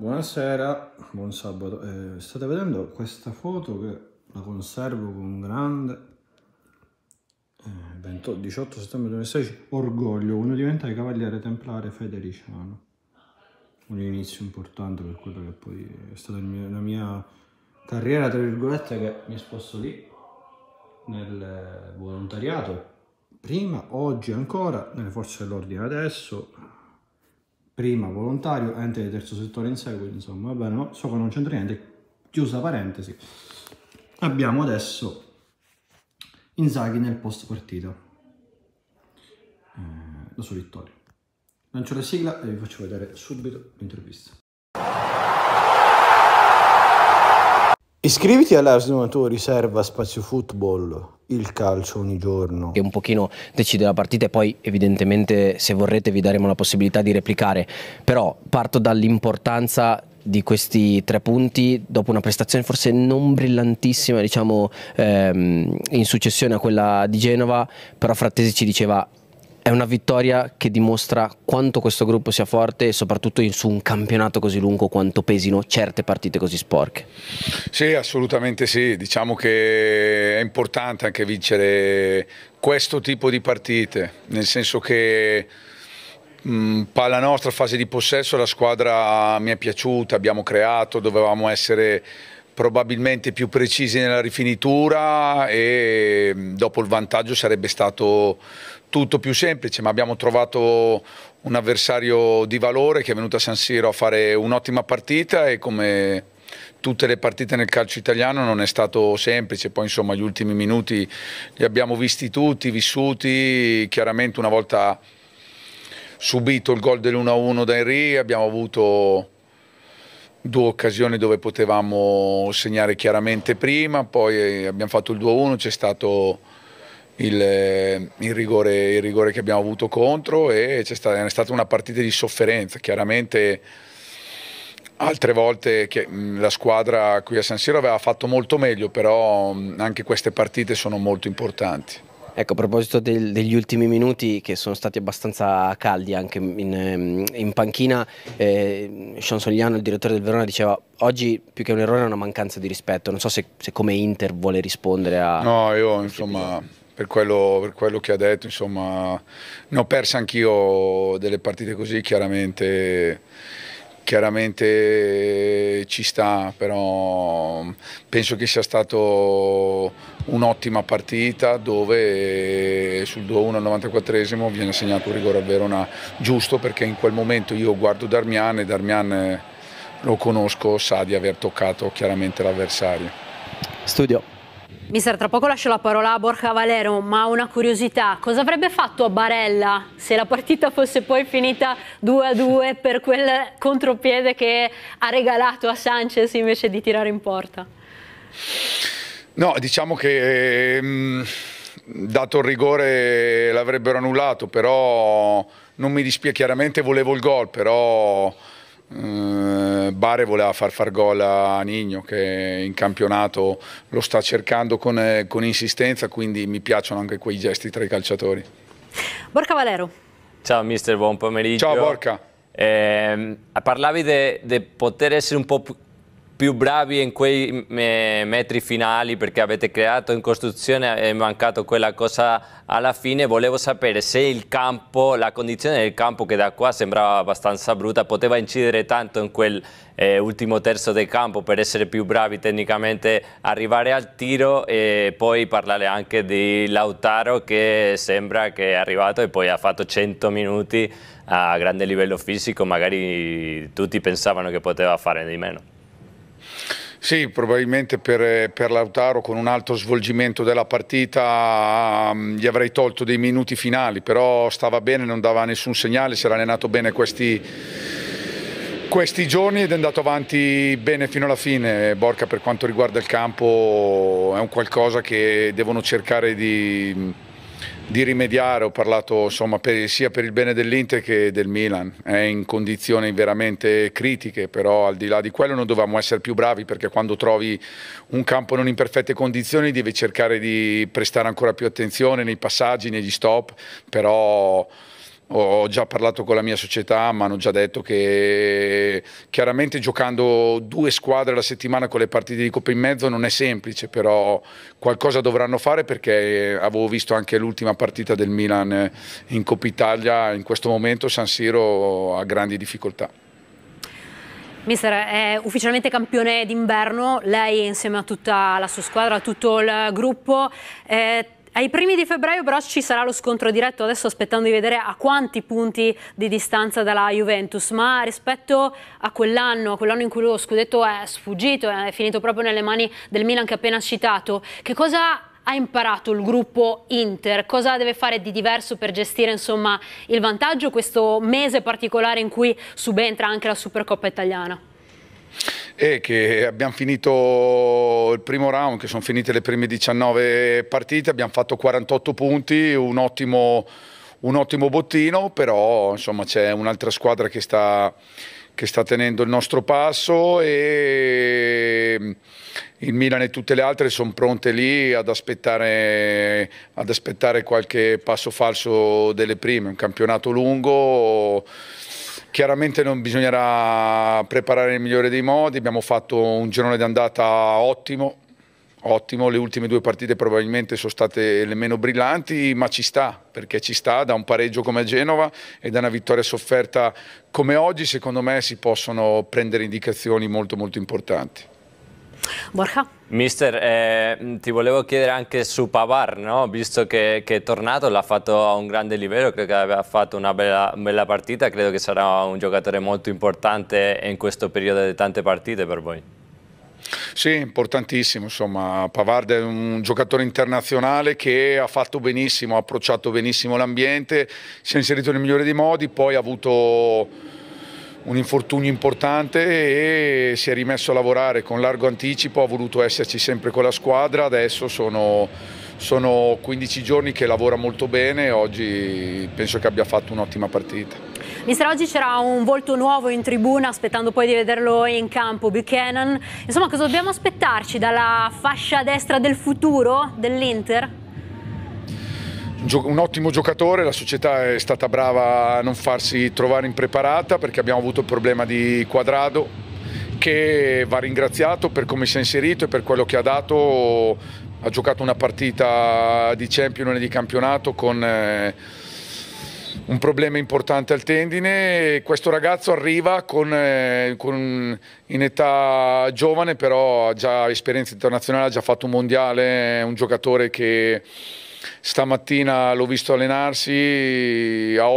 Buonasera, buon sabato. Eh, state vedendo questa foto che la conservo con grande eh, 28, 18 settembre 2016 orgoglio quando diventai cavaliere templare federiciano un inizio importante per quello che poi è stata mio, la mia carriera tra virgolette che mi sposto lì nel volontariato prima, oggi ancora, nelle forze dell'ordine adesso prima volontario, ente di terzo settore in seguito, insomma, va bene, ma so che non c'entra niente, chiusa parentesi. Abbiamo adesso Inzaghi nel post partita, eh, la sua vittoria. Lancio la sigla e vi faccio vedere subito l'intervista. Iscriviti alla Snumatori Riserva Spazio Football, il calcio ogni giorno. Che un pochino decide la partita e poi evidentemente se vorrete vi daremo la possibilità di replicare, però parto dall'importanza di questi tre punti dopo una prestazione forse non brillantissima diciamo ehm, in successione a quella di Genova però Frattesi ci diceva è una vittoria che dimostra quanto questo gruppo sia forte e soprattutto su un campionato così lungo quanto pesino certe partite così sporche. Sì, assolutamente sì, diciamo che è importante anche vincere questo tipo di partite, nel senso che mh, nostra, fase di possesso, la squadra mi è piaciuta, abbiamo creato, dovevamo essere probabilmente più precisi nella rifinitura e dopo il vantaggio sarebbe stato tutto più semplice, ma abbiamo trovato un avversario di valore che è venuto a San Siro a fare un'ottima partita e come tutte le partite nel calcio italiano non è stato semplice, poi insomma gli ultimi minuti li abbiamo visti tutti, vissuti, chiaramente una volta subito il gol dell'1-1 da Henry abbiamo avuto due occasioni dove potevamo segnare chiaramente prima, poi abbiamo fatto il 2-1, c'è stato il, eh, il, rigore, il, rigore, che abbiamo avuto contro e c'è stata, è stata una partita di sofferenza. Chiaramente altre volte che, mm, la squadra qui a San Siro aveva fatto molto meglio, però mm, anche queste partite sono molto importanti. Ecco, a proposito del, degli ultimi minuti che sono stati abbastanza caldi anche in, mm, in panchina, eh, Sean Sogliano, il direttore del Verona, diceva oggi più che un errore è una mancanza di rispetto. Non so se, se come Inter vuole rispondere a... No, io insomma... Episodi per quello, per quello, che ha detto, insomma, ne ho perse anch'io delle partite così, chiaramente, chiaramente ci sta, però penso che sia stata un'ottima partita dove sul 2-1 al 94esimo viene segnato un rigore a Verona giusto perché in quel momento io guardo Darmian e Darmian lo conosco, sa di aver toccato chiaramente l'avversario. Studio. Mister, tra poco lascio la parola a Borja Valero, ma una curiosità, cosa avrebbe fatto a Barella se la partita fosse poi finita 2-2 per quel contropiede che ha regalato a Sanchez invece di tirare in porta? No, diciamo che ehm, dato il rigore l'avrebbero annullato, però non mi dispiace, chiaramente volevo il gol, però eh, Bare voleva far far gol a Nigno che in campionato lo sta cercando con, eh, con insistenza, quindi mi piacciono anche quei gesti tra i calciatori. Borca Valero. Ciao mister, buon pomeriggio. Ciao Borca. Eh, parlavi di poter essere un po' più più bravi in quei metri finali perché avete creato in costruzione è mancato quella cosa alla fine volevo sapere se il campo la condizione del campo che da qua sembrava abbastanza brutta poteva incidere tanto in quel eh, ultimo terzo del campo per essere più bravi tecnicamente arrivare al tiro e poi parlare anche di Lautaro che sembra che è arrivato e poi ha fatto 100 minuti a grande livello fisico magari tutti pensavano che poteva fare di meno sì, probabilmente per, per, Lautaro con un altro svolgimento della partita ehm, gli avrei tolto dei minuti finali, però stava bene, non dava nessun segnale, si era allenato bene questi, questi giorni ed è andato avanti bene fino alla fine. Borca per quanto riguarda il campo è un qualcosa che devono cercare di di rimediare, ho parlato insomma, per, sia per il bene dell'Inter che del Milan, è eh, in condizioni veramente critiche, però al di là di quello non dovevamo essere più bravi perché quando trovi un campo non in perfette condizioni devi cercare di prestare ancora più attenzione nei passaggi, negli stop, però ho già parlato con la mia società, mi hanno già detto che chiaramente giocando due squadre alla settimana con le partite di Coppa in mezzo non è semplice, però qualcosa dovranno fare perché avevo visto anche l'ultima partita del Milan in Coppa Italia, in questo momento San Siro ha grandi difficoltà. Mister, è ufficialmente campione d'inverno, lei insieme a tutta la sua squadra, a tutto il gruppo. Eh, ai primi di febbraio però ci sarà lo scontro diretto, adesso aspettando di vedere a quanti punti di distanza dalla Juventus, ma rispetto a quell'anno, a quell'anno in cui lo scudetto è sfuggito, è finito proprio nelle mani del Milan che appena citato, che cosa ha imparato il gruppo Inter? Cosa deve fare di diverso per gestire insomma, il vantaggio questo mese particolare in cui subentra anche la Supercoppa italiana? e che abbiamo finito il primo round, che sono finite le prime 19 partite, abbiamo fatto 48 punti, un ottimo, un ottimo bottino, però insomma c'è un'altra squadra che sta, che sta tenendo il nostro passo e il Milan e tutte le altre sono pronte lì ad aspettare, ad aspettare qualche passo falso delle prime, un campionato lungo Chiaramente non bisognerà preparare nel migliore dei modi, abbiamo fatto un girone d'andata ottimo, ottimo, le ultime due partite probabilmente sono state le meno brillanti, ma ci sta, perché ci sta da un pareggio come Genova e da una vittoria sofferta come oggi, secondo me si possono prendere indicazioni molto molto importanti. Borja. Mister, eh, ti volevo chiedere anche su Pavar, no? visto che, che, è tornato, l'ha fatto a un grande livello, credo che abbia fatto una bella, bella, partita, credo che sarà un giocatore molto importante in questo periodo di tante partite per voi. Sì, importantissimo, insomma, Pavard è un giocatore internazionale che ha fatto benissimo, ha approcciato benissimo l'ambiente, si è inserito nel migliore dei modi, poi ha avuto un infortunio importante e si è rimesso a lavorare con largo anticipo, ha voluto esserci sempre con la squadra, adesso sono, sono 15 giorni che lavora molto bene e oggi penso che abbia fatto un'ottima partita. Mister, oggi c'era un volto nuovo in tribuna, aspettando poi di vederlo in campo, Buchanan. Insomma, cosa dobbiamo aspettarci dalla fascia destra del futuro dell'Inter? un ottimo giocatore, la società è stata brava a non farsi trovare impreparata perché abbiamo avuto il problema di Quadrado che va ringraziato per come si è inserito e per quello che ha dato, ha giocato una partita di champion e di campionato con eh, un problema importante al tendine. Questo ragazzo arriva con, eh, con, in età giovane, però ha già esperienza internazionale, ha già fatto un mondiale, è un giocatore che Stamattina l'ho visto allenarsi a 8